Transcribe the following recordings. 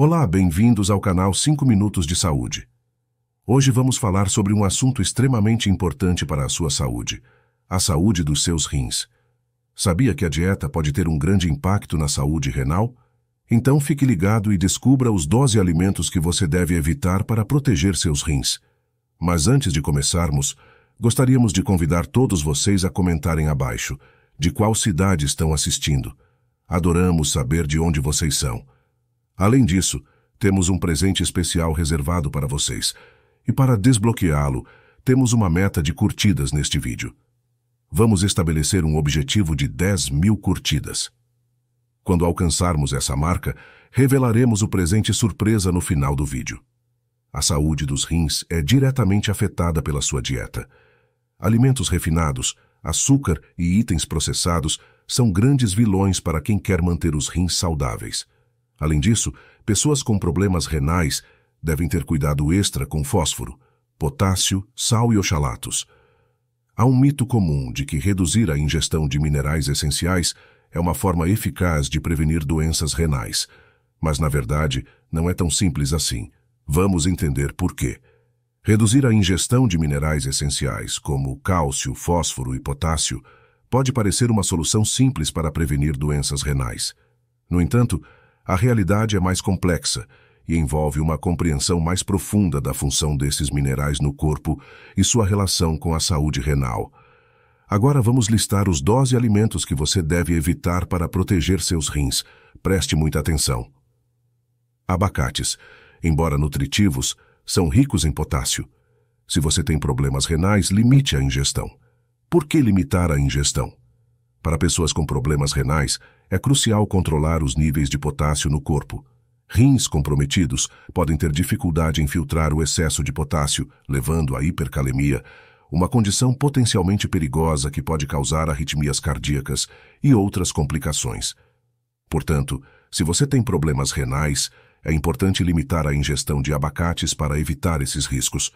Olá, bem-vindos ao canal 5 Minutos de Saúde. Hoje vamos falar sobre um assunto extremamente importante para a sua saúde, a saúde dos seus rins. Sabia que a dieta pode ter um grande impacto na saúde renal? Então fique ligado e descubra os 12 alimentos que você deve evitar para proteger seus rins. Mas antes de começarmos, gostaríamos de convidar todos vocês a comentarem abaixo de qual cidade estão assistindo. Adoramos saber de onde vocês são. Além disso, temos um presente especial reservado para vocês. E para desbloqueá-lo, temos uma meta de curtidas neste vídeo. Vamos estabelecer um objetivo de 10 mil curtidas. Quando alcançarmos essa marca, revelaremos o presente surpresa no final do vídeo. A saúde dos rins é diretamente afetada pela sua dieta. Alimentos refinados, açúcar e itens processados são grandes vilões para quem quer manter os rins saudáveis. Além disso, pessoas com problemas renais devem ter cuidado extra com fósforo, potássio, sal e oxalatos. Há um mito comum de que reduzir a ingestão de minerais essenciais é uma forma eficaz de prevenir doenças renais. Mas, na verdade, não é tão simples assim. Vamos entender por quê. Reduzir a ingestão de minerais essenciais, como cálcio, fósforo e potássio, pode parecer uma solução simples para prevenir doenças renais. No entanto, a realidade é mais complexa e envolve uma compreensão mais profunda da função desses minerais no corpo e sua relação com a saúde renal. Agora vamos listar os 12 alimentos que você deve evitar para proteger seus rins. Preste muita atenção. Abacates, embora nutritivos, são ricos em potássio. Se você tem problemas renais, limite a ingestão. Por que limitar a ingestão? Para pessoas com problemas renais, é crucial controlar os níveis de potássio no corpo. Rins comprometidos podem ter dificuldade em filtrar o excesso de potássio, levando à hipercalemia, uma condição potencialmente perigosa que pode causar arritmias cardíacas e outras complicações. Portanto, se você tem problemas renais, é importante limitar a ingestão de abacates para evitar esses riscos.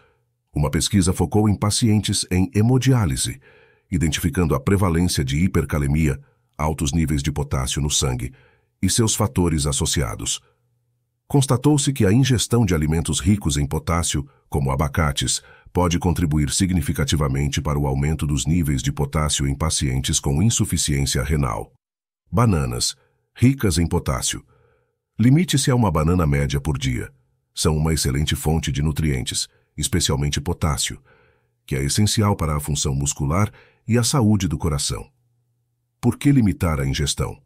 Uma pesquisa focou em pacientes em hemodiálise, identificando a prevalência de hipercalemia altos níveis de potássio no sangue e seus fatores associados. Constatou-se que a ingestão de alimentos ricos em potássio, como abacates, pode contribuir significativamente para o aumento dos níveis de potássio em pacientes com insuficiência renal. Bananas, ricas em potássio. Limite-se a uma banana média por dia. São uma excelente fonte de nutrientes, especialmente potássio, que é essencial para a função muscular e a saúde do coração. Por que limitar a ingestão?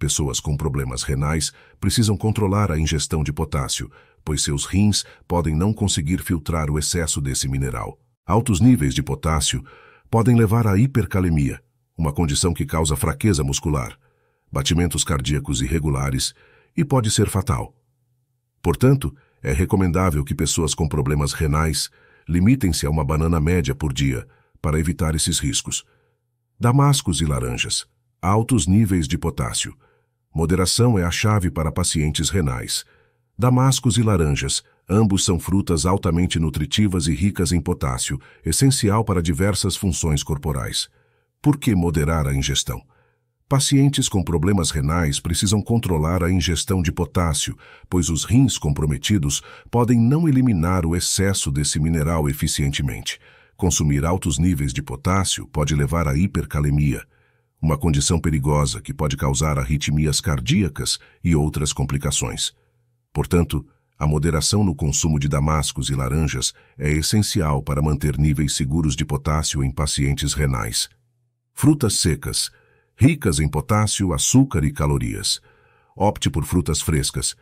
Pessoas com problemas renais precisam controlar a ingestão de potássio, pois seus rins podem não conseguir filtrar o excesso desse mineral. Altos níveis de potássio podem levar à hipercalemia, uma condição que causa fraqueza muscular, batimentos cardíacos irregulares e pode ser fatal. Portanto, é recomendável que pessoas com problemas renais limitem-se a uma banana média por dia para evitar esses riscos damascos e laranjas, altos níveis de potássio. Moderação é a chave para pacientes renais. Damascos e laranjas, ambos são frutas altamente nutritivas e ricas em potássio, essencial para diversas funções corporais. Por que moderar a ingestão? Pacientes com problemas renais precisam controlar a ingestão de potássio, pois os rins comprometidos podem não eliminar o excesso desse mineral eficientemente. Consumir altos níveis de potássio pode levar à hipercalemia, uma condição perigosa que pode causar arritmias cardíacas e outras complicações. Portanto, a moderação no consumo de damascos e laranjas é essencial para manter níveis seguros de potássio em pacientes renais. Frutas secas, ricas em potássio, açúcar e calorias. Opte por frutas frescas,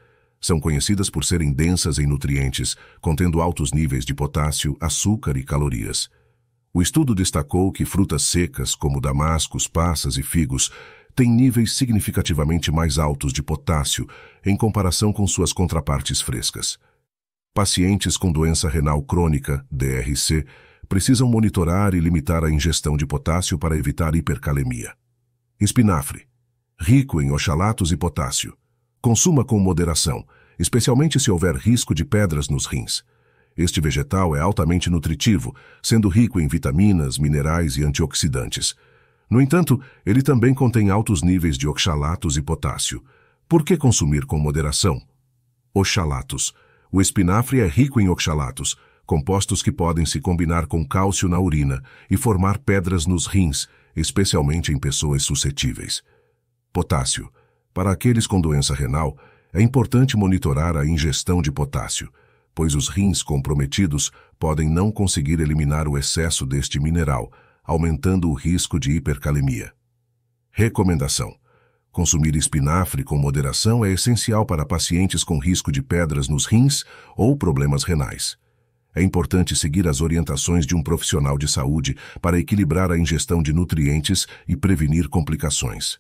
são conhecidas por serem densas em nutrientes, contendo altos níveis de potássio, açúcar e calorias. O estudo destacou que frutas secas, como damascos, passas e figos, têm níveis significativamente mais altos de potássio em comparação com suas contrapartes frescas. Pacientes com doença renal crônica, DRC, precisam monitorar e limitar a ingestão de potássio para evitar hipercalemia. Espinafre, rico em oxalatos e potássio. Consuma com moderação, especialmente se houver risco de pedras nos rins. Este vegetal é altamente nutritivo, sendo rico em vitaminas, minerais e antioxidantes. No entanto, ele também contém altos níveis de oxalatos e potássio. Por que consumir com moderação? Oxalatos. O espinafre é rico em oxalatos, compostos que podem se combinar com cálcio na urina e formar pedras nos rins, especialmente em pessoas suscetíveis. Potássio. Para aqueles com doença renal, é importante monitorar a ingestão de potássio, pois os rins comprometidos podem não conseguir eliminar o excesso deste mineral, aumentando o risco de hipercalemia. Recomendação: Consumir espinafre com moderação é essencial para pacientes com risco de pedras nos rins ou problemas renais. É importante seguir as orientações de um profissional de saúde para equilibrar a ingestão de nutrientes e prevenir complicações.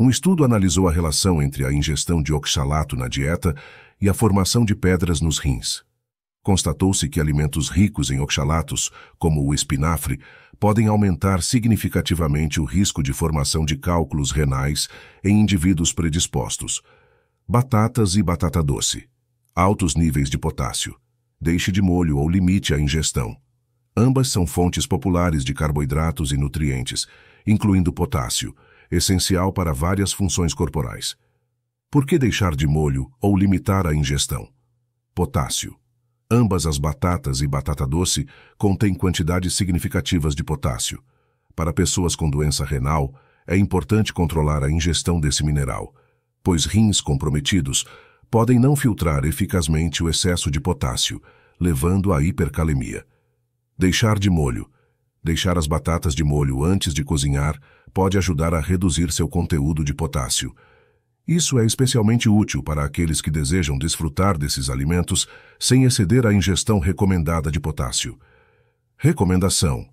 Um estudo analisou a relação entre a ingestão de oxalato na dieta e a formação de pedras nos rins. Constatou-se que alimentos ricos em oxalatos, como o espinafre, podem aumentar significativamente o risco de formação de cálculos renais em indivíduos predispostos. Batatas e batata doce. Altos níveis de potássio. Deixe de molho ou limite a ingestão. Ambas são fontes populares de carboidratos e nutrientes, incluindo potássio, essencial para várias funções corporais. Por que deixar de molho ou limitar a ingestão? Potássio. Ambas as batatas e batata doce contêm quantidades significativas de potássio. Para pessoas com doença renal, é importante controlar a ingestão desse mineral, pois rins comprometidos podem não filtrar eficazmente o excesso de potássio, levando à hipercalemia. Deixar de molho. Deixar as batatas de molho antes de cozinhar pode ajudar a reduzir seu conteúdo de potássio. Isso é especialmente útil para aqueles que desejam desfrutar desses alimentos sem exceder a ingestão recomendada de potássio. Recomendação: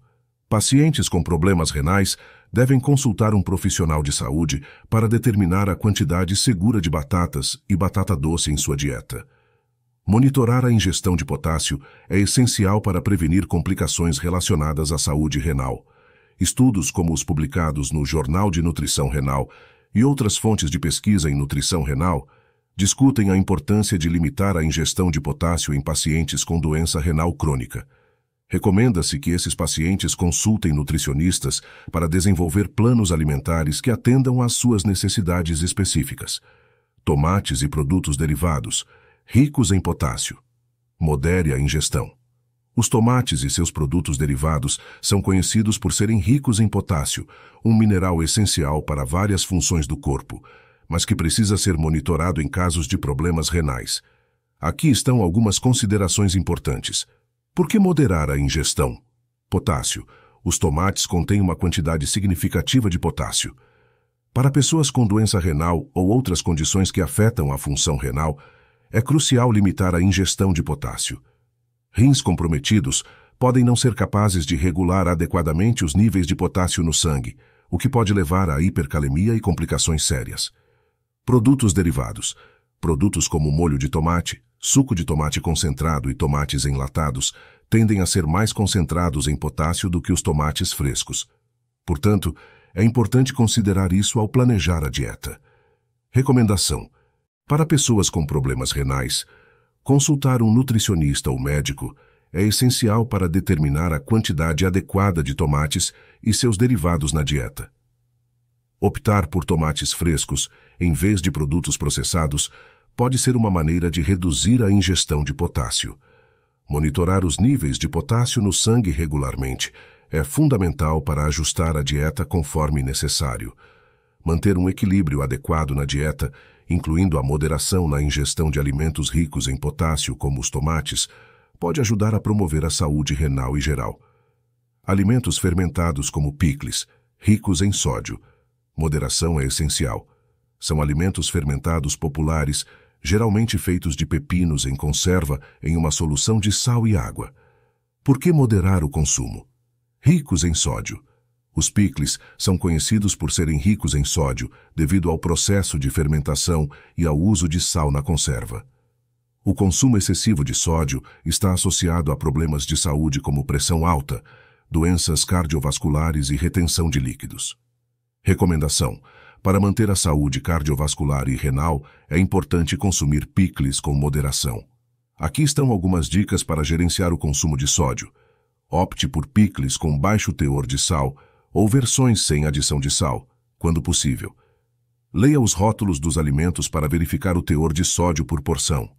Pacientes com problemas renais devem consultar um profissional de saúde para determinar a quantidade segura de batatas e batata doce em sua dieta. Monitorar a ingestão de potássio é essencial para prevenir complicações relacionadas à saúde renal. Estudos como os publicados no Jornal de Nutrição Renal e outras fontes de pesquisa em nutrição renal discutem a importância de limitar a ingestão de potássio em pacientes com doença renal crônica. Recomenda-se que esses pacientes consultem nutricionistas para desenvolver planos alimentares que atendam às suas necessidades específicas. Tomates e produtos derivados, ricos em potássio. Modere a ingestão. Os tomates e seus produtos derivados são conhecidos por serem ricos em potássio, um mineral essencial para várias funções do corpo, mas que precisa ser monitorado em casos de problemas renais. Aqui estão algumas considerações importantes. Por que moderar a ingestão? Potássio. Os tomates contêm uma quantidade significativa de potássio. Para pessoas com doença renal ou outras condições que afetam a função renal, é crucial limitar a ingestão de potássio rins comprometidos podem não ser capazes de regular adequadamente os níveis de potássio no sangue, o que pode levar à hipercalemia e complicações sérias. Produtos derivados. Produtos como molho de tomate, suco de tomate concentrado e tomates enlatados tendem a ser mais concentrados em potássio do que os tomates frescos. Portanto, é importante considerar isso ao planejar a dieta. Recomendação. Para pessoas com problemas renais, Consultar um nutricionista ou médico é essencial para determinar a quantidade adequada de tomates e seus derivados na dieta. Optar por tomates frescos, em vez de produtos processados, pode ser uma maneira de reduzir a ingestão de potássio. Monitorar os níveis de potássio no sangue regularmente é fundamental para ajustar a dieta conforme necessário. Manter um equilíbrio adequado na dieta incluindo a moderação na ingestão de alimentos ricos em potássio, como os tomates, pode ajudar a promover a saúde renal e geral. Alimentos fermentados, como picles, ricos em sódio. Moderação é essencial. São alimentos fermentados populares, geralmente feitos de pepinos em conserva em uma solução de sal e água. Por que moderar o consumo? Ricos em sódio. Os picles são conhecidos por serem ricos em sódio devido ao processo de fermentação e ao uso de sal na conserva. O consumo excessivo de sódio está associado a problemas de saúde como pressão alta, doenças cardiovasculares e retenção de líquidos. Recomendação: Para manter a saúde cardiovascular e renal, é importante consumir picles com moderação. Aqui estão algumas dicas para gerenciar o consumo de sódio. Opte por picles com baixo teor de sal, ou versões sem adição de sal, quando possível. Leia os rótulos dos alimentos para verificar o teor de sódio por porção.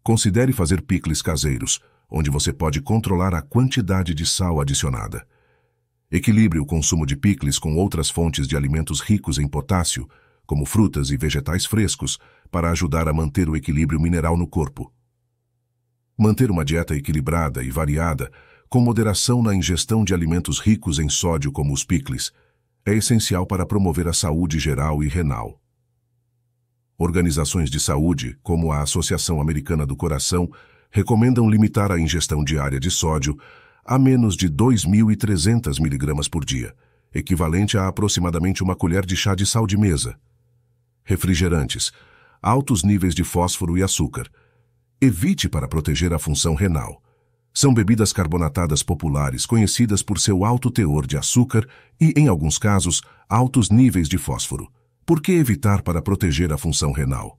Considere fazer picles caseiros, onde você pode controlar a quantidade de sal adicionada. Equilibre o consumo de picles com outras fontes de alimentos ricos em potássio, como frutas e vegetais frescos, para ajudar a manter o equilíbrio mineral no corpo. Manter uma dieta equilibrada e variada com moderação na ingestão de alimentos ricos em sódio como os picles, é essencial para promover a saúde geral e renal. Organizações de saúde, como a Associação Americana do Coração, recomendam limitar a ingestão diária de sódio a menos de 2.300 mg por dia, equivalente a aproximadamente uma colher de chá de sal de mesa. Refrigerantes, altos níveis de fósforo e açúcar. Evite para proteger a função renal. São bebidas carbonatadas populares conhecidas por seu alto teor de açúcar e, em alguns casos, altos níveis de fósforo. Por que evitar para proteger a função renal?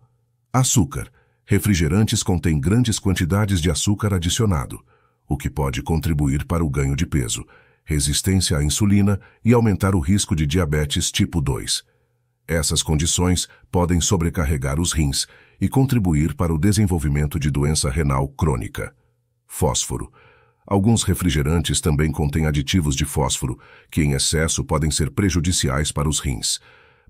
Açúcar. Refrigerantes contêm grandes quantidades de açúcar adicionado, o que pode contribuir para o ganho de peso, resistência à insulina e aumentar o risco de diabetes tipo 2. Essas condições podem sobrecarregar os rins e contribuir para o desenvolvimento de doença renal crônica fósforo. Alguns refrigerantes também contêm aditivos de fósforo, que em excesso podem ser prejudiciais para os rins.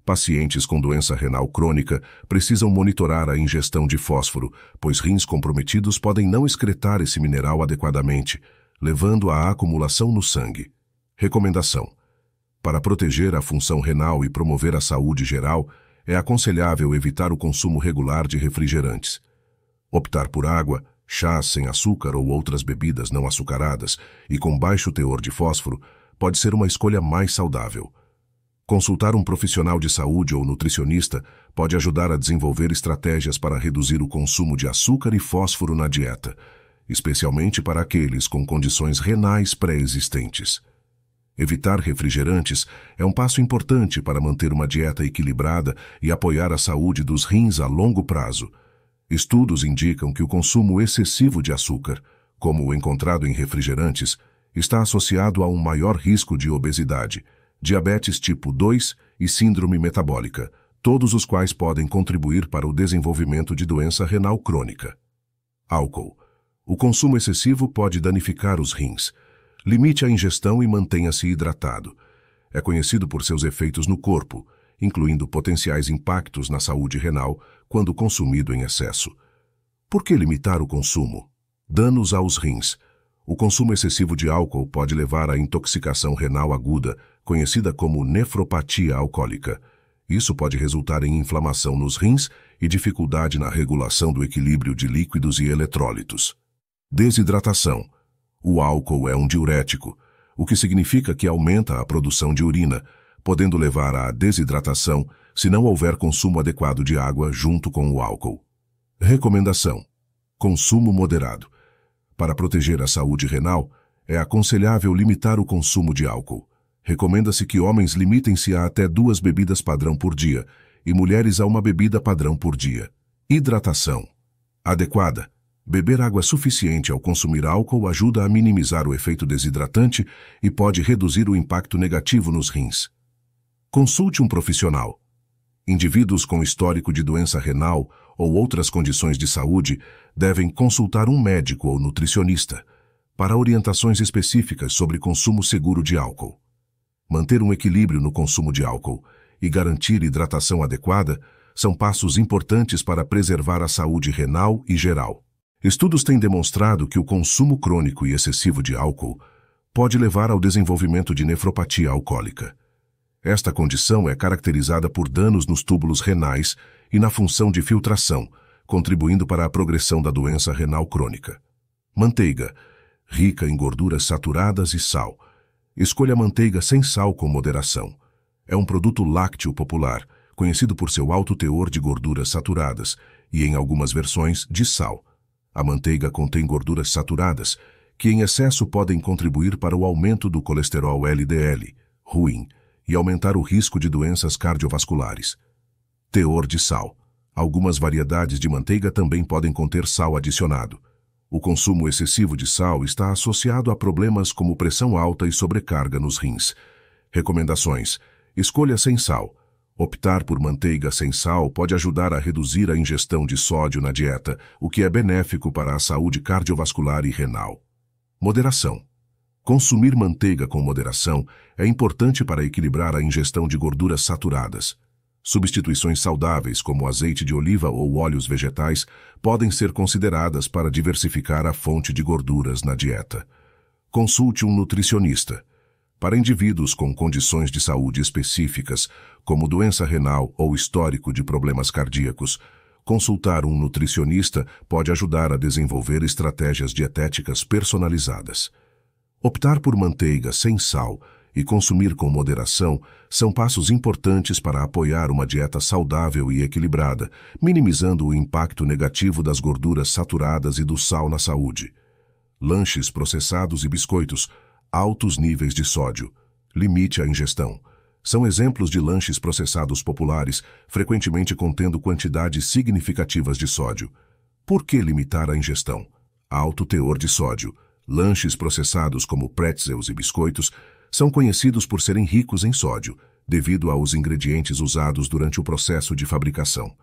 Pacientes com doença renal crônica precisam monitorar a ingestão de fósforo, pois rins comprometidos podem não excretar esse mineral adequadamente, levando à acumulação no sangue. Recomendação: Para proteger a função renal e promover a saúde geral, é aconselhável evitar o consumo regular de refrigerantes. Optar por água, chás sem açúcar ou outras bebidas não açucaradas e com baixo teor de fósforo pode ser uma escolha mais saudável. Consultar um profissional de saúde ou nutricionista pode ajudar a desenvolver estratégias para reduzir o consumo de açúcar e fósforo na dieta, especialmente para aqueles com condições renais pré-existentes. Evitar refrigerantes é um passo importante para manter uma dieta equilibrada e apoiar a saúde dos rins a longo prazo. Estudos indicam que o consumo excessivo de açúcar, como o encontrado em refrigerantes, está associado a um maior risco de obesidade, diabetes tipo 2 e síndrome metabólica, todos os quais podem contribuir para o desenvolvimento de doença renal crônica. Álcool. O consumo excessivo pode danificar os rins. Limite a ingestão e mantenha-se hidratado. É conhecido por seus efeitos no corpo, incluindo potenciais impactos na saúde renal quando consumido em excesso. Por que limitar o consumo? Danos aos rins. O consumo excessivo de álcool pode levar à intoxicação renal aguda, conhecida como nefropatia alcoólica. Isso pode resultar em inflamação nos rins e dificuldade na regulação do equilíbrio de líquidos e eletrólitos. Desidratação. O álcool é um diurético, o que significa que aumenta a produção de urina, podendo levar à desidratação se não houver consumo adequado de água junto com o álcool. Recomendação: consumo moderado. Para proteger a saúde renal, é aconselhável limitar o consumo de álcool. Recomenda-se que homens limitem-se a até duas bebidas padrão por dia e mulheres a uma bebida padrão por dia. Hidratação adequada. Beber água suficiente ao consumir álcool ajuda a minimizar o efeito desidratante e pode reduzir o impacto negativo nos rins. Consulte um profissional. Indivíduos com histórico de doença renal ou outras condições de saúde devem consultar um médico ou nutricionista para orientações específicas sobre consumo seguro de álcool. Manter um equilíbrio no consumo de álcool e garantir hidratação adequada são passos importantes para preservar a saúde renal e geral. Estudos têm demonstrado que o consumo crônico e excessivo de álcool pode levar ao desenvolvimento de nefropatia alcoólica, esta condição é caracterizada por danos nos túbulos renais e na função de filtração, contribuindo para a progressão da doença renal crônica. Manteiga, rica em gorduras saturadas e sal. Escolha manteiga sem sal com moderação. É um produto lácteo popular, conhecido por seu alto teor de gorduras saturadas e, em algumas versões, de sal. A manteiga contém gorduras saturadas, que em excesso podem contribuir para o aumento do colesterol LDL, ruim, e aumentar o risco de doenças cardiovasculares. Teor de sal. Algumas variedades de manteiga também podem conter sal adicionado. O consumo excessivo de sal está associado a problemas como pressão alta e sobrecarga nos rins. Recomendações. Escolha sem sal. Optar por manteiga sem sal pode ajudar a reduzir a ingestão de sódio na dieta, o que é benéfico para a saúde cardiovascular e renal. Moderação. Consumir manteiga com moderação é importante para equilibrar a ingestão de gorduras saturadas. Substituições saudáveis como azeite de oliva ou óleos vegetais podem ser consideradas para diversificar a fonte de gorduras na dieta. Consulte um nutricionista. Para indivíduos com condições de saúde específicas, como doença renal ou histórico de problemas cardíacos, consultar um nutricionista pode ajudar a desenvolver estratégias dietéticas personalizadas. Optar por manteiga sem sal e consumir com moderação são passos importantes para apoiar uma dieta saudável e equilibrada, minimizando o impacto negativo das gorduras saturadas e do sal na saúde. Lanches processados e biscoitos, altos níveis de sódio, limite à ingestão. São exemplos de lanches processados populares, frequentemente contendo quantidades significativas de sódio. Por que limitar a ingestão? Alto teor de sódio lanches processados como pretzels e biscoitos, são conhecidos por serem ricos em sódio, devido aos ingredientes usados durante o processo de fabricação.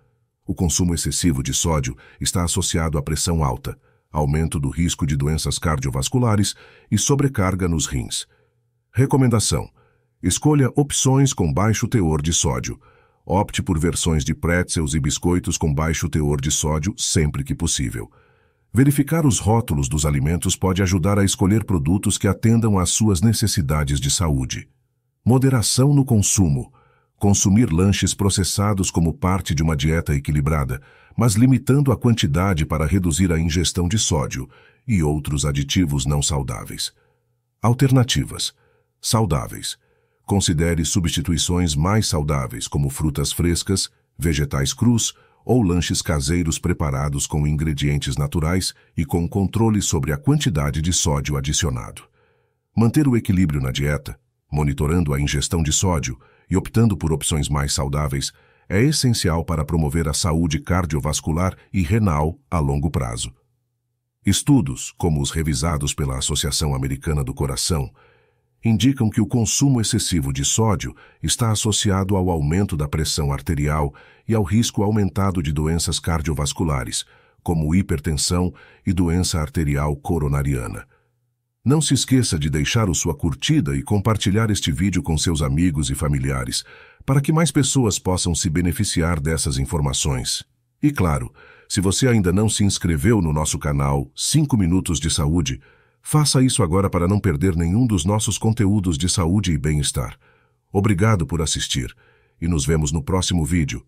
O consumo excessivo de sódio está associado à pressão alta, aumento do risco de doenças cardiovasculares e sobrecarga nos rins. Recomendação: escolha opções com baixo teor de sódio. Opte por versões de pretzels e biscoitos com baixo teor de sódio sempre que possível. Verificar os rótulos dos alimentos pode ajudar a escolher produtos que atendam às suas necessidades de saúde. Moderação no consumo. Consumir lanches processados como parte de uma dieta equilibrada, mas limitando a quantidade para reduzir a ingestão de sódio e outros aditivos não saudáveis. Alternativas. Saudáveis. Considere substituições mais saudáveis como frutas frescas, vegetais crus, ou lanches caseiros preparados com ingredientes naturais e com controle sobre a quantidade de sódio adicionado. Manter o equilíbrio na dieta, monitorando a ingestão de sódio e optando por opções mais saudáveis, é essencial para promover a saúde cardiovascular e renal a longo prazo. Estudos, como os revisados pela Associação Americana do Coração, indicam que o consumo excessivo de sódio está associado ao aumento da pressão arterial e ao risco aumentado de doenças cardiovasculares, como hipertensão e doença arterial coronariana. Não se esqueça de deixar o sua curtida e compartilhar este vídeo com seus amigos e familiares, para que mais pessoas possam se beneficiar dessas informações. E claro, se você ainda não se inscreveu no nosso canal 5 Minutos de Saúde, Faça isso agora para não perder nenhum dos nossos conteúdos de saúde e bem-estar. Obrigado por assistir e nos vemos no próximo vídeo.